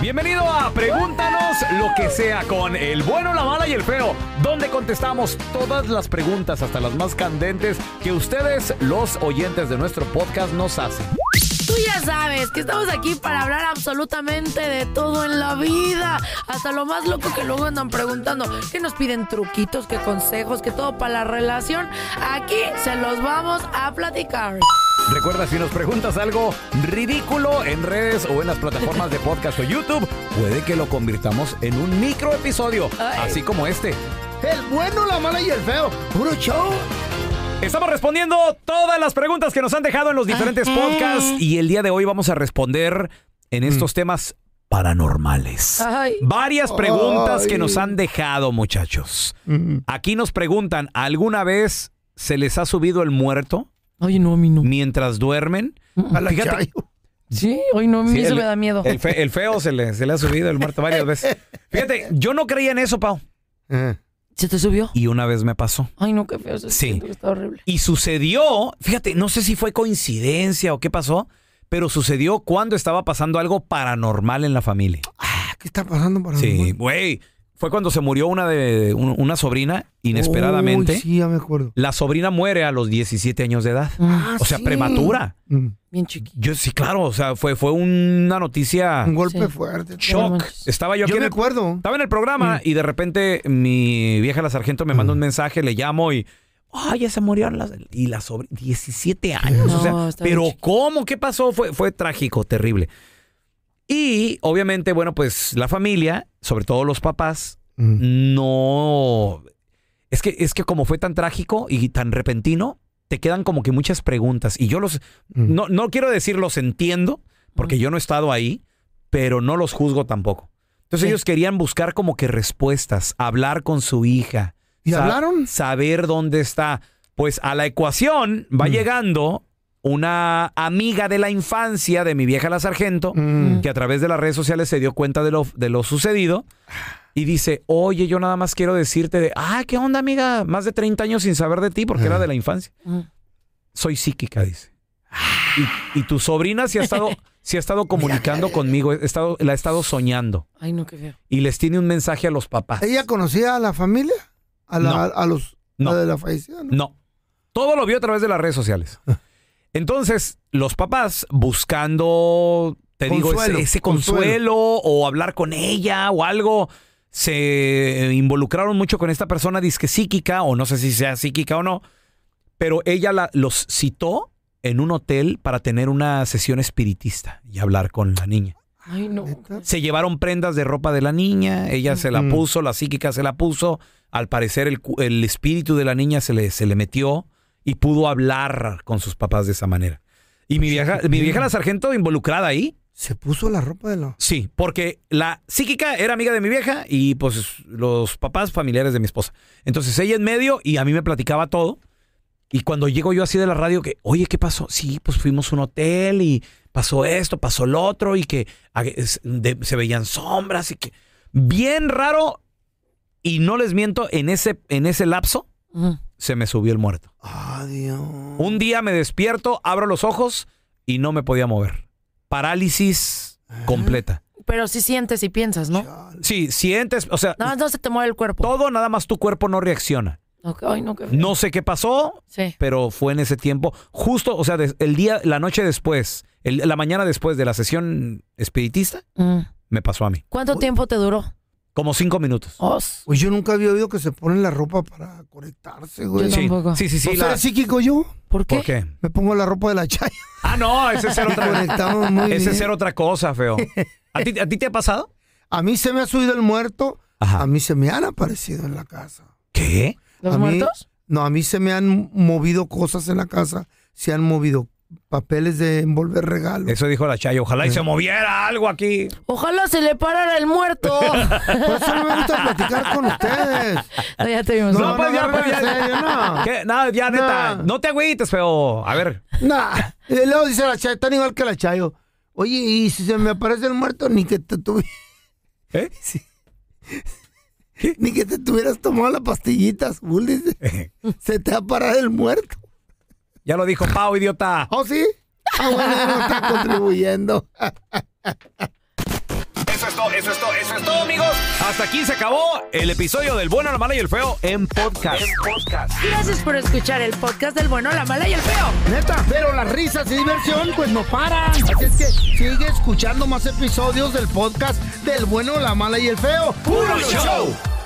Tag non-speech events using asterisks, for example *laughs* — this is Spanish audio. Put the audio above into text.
Bienvenido a Pregúntanos lo que sea con el bueno, la mala y el feo, donde contestamos todas las preguntas, hasta las más candentes, que ustedes, los oyentes de nuestro podcast, nos hacen. Tú ya sabes que estamos aquí para hablar absolutamente de todo en la vida, hasta lo más loco que luego andan preguntando, que nos piden truquitos, que consejos, que todo para la relación. Aquí se los vamos a platicar. Recuerda, si nos preguntas algo ridículo en redes o en las plataformas de podcast o YouTube, puede que lo convirtamos en un micro episodio, así como este. El bueno, la mala y el feo. Puro show. Estamos respondiendo todas las preguntas que nos han dejado en los diferentes podcasts y el día de hoy vamos a responder en estos mm. temas paranormales. Varias preguntas que nos han dejado, muchachos. Mm. Aquí nos preguntan, ¿alguna vez se les ha subido el muerto? Ay, no, a no. Mientras duermen. Mm. Fíjate. Sí, hoy no, a mí me da miedo. El, feo se le, ha subido el muerto varias veces. *laughs* Fíjate, yo no creía en eso, Pau. ¿Se te subió? Y una vez me pasó. Ay, no, qué feo. Sí. horrible. Y sucedió, fíjate, no sé si fue coincidencia o qué pasó, pero sucedió cuando estaba pasando algo paranormal en la familia. Ah, ¿Qué está pasando paranormal? Sí, güey fue cuando se murió una de una sobrina inesperadamente. sí, ya me acuerdo. La sobrina muere a los 17 años de edad. Ah, o sea, prematura. Mm. Bien chiquita. Yo sí, claro, o sea, fue, fue una noticia. Un golpe fuerte. Shock. Estaba yo aquí. Yo me acuerdo. Estaba en el programa mm. y de repente mi vieja la sargento me manda un mm. mensaje, le llamo y. Ay, ya se murieron las. Y la sobrina. 17 años. o sea, pero ¿cómo? ¿Qué pasó? Fue, fue trágico, terrible. Y obviamente, bueno, pues la familia, sobre todo los papás, mm. no... Es que, es que como fue tan trágico y tan repentino, te quedan como que muchas preguntas. Y yo los... Mm. No, quiero decir los entiendo, porque mm. yo no he estado ahí, pero no los juzgo tampoco. Entonces ellos querían buscar como que respuestas, hablar con su hija. ¿Y hablaron? Saber dónde está. Pues a la ecuación va llegando una amiga de la infancia de mi vieja la sargento, mm. que a través de las redes sociales se dio cuenta de lo, de lo sucedido y dice, oye, yo nada más quiero decirte de, ah, ¿qué onda amiga? Más de 30 años sin saber de ti porque era de la infancia. Mm. Soy psíquica, dice. Y, tu sobrina se ha estado, si *laughs* ha estado comunicando conmigo, estado, la ha estado soñando. Ay, no, qué Y les tiene un mensaje a los papás. ¿Ella conocía a la familia? ¿A, la, los de la fallecida? ¿no? no. Todo lo vio a través de las redes sociales. *laughs* Entonces, los papás buscando, te digo, ese, consuelo, o hablar con ella o algo, se involucraron mucho con esta persona disque psíquica, o no sé si sea psíquica o no, pero ella los citó en un hotel para tener una sesión espiritista y hablar con la niña. Ay, no. Se llevaron prendas de ropa de la niña, ella se la mm. puso, la psíquica se la puso, al parecer el, espíritu de la niña se le metió pudo hablar con sus papás de esa manera. Y mi vieja, mi vieja la sargento involucrada ahí. Se puso la ropa de la. Sí, porque la psíquica era amiga de mi vieja y pues los papás familiares de mi esposa. Entonces ella en medio y a mí me platicaba todo. Y cuando llego yo así de la radio, que, oye, ¿qué pasó? Sí, pues fuimos a un hotel y pasó esto, pasó lo otro y que ah, se veían sombras y que. Bien raro. Y no les miento, en ese, en ese lapso, se me subió el muerto. Ah, Un día me despierto, abro los ojos y no me podía mover. Parálisis ¿Eh? completa. Pero sí sientes y piensas, ¿no? Sí, sientes, o sea... Nada más no se te mueve el cuerpo. Todo, nada más tu cuerpo no reacciona. no, sé qué pasó, pero fue en ese tiempo. Justo, o sea, el día, la noche después, la mañana después de la sesión espiritista, mm. me pasó a mí. ¿Cuánto tiempo te duró? Como cinco minutos. Oh, pues yo nunca había oído que se ponen la ropa para conectarse, güey. Yo tampoco. Sí, sí, sí. psíquico yo? ¿Por qué? ¿Por qué? Me pongo la ropa de la chaya. Ah, no, ese es ser *laughs* otra, ese otra cosa, feo. *laughs* ¿A ti, te ha pasado? A mí se me ha subido el muerto. A mí se me han aparecido en la casa. ¿Qué? ¿Los muertos? No, a mí se me han movido cosas en la casa. Se han movido papeles de envolver regalos. Eso dijo la Chayo. Ojalá y se moviera algo aquí. Ojalá se le parara el muerto. *laughs* Por eso no me gusta platicar con ustedes. No, ya te vimos. No, pues ya, pues ya No te agüites, Pero A ver. Nah. luego dice la Chayo, tan igual que la Chayo. Oye, y si se me aparece el muerto, ni que te tuviera. *laughs* ¿Eh? *laughs* Ni que te tuvieras tomado las pastillitas, se te va a parar el muerto. Ya lo dijo Pau, idiota. ¿O ¿Oh, sí? Ah, bueno, no está *laughs* contribuyendo. Eso es todo, eso es todo, eso es todo, amigos. Hasta aquí se acabó el episodio del bueno, la mala y el feo en podcast. En podcast. Gracias por escuchar el podcast del bueno, la mala y el feo. Neta, pero las risas y diversión pues no paran. Así es que sigue escuchando más episodios del podcast del bueno, la mala y el feo. ¡Puro show!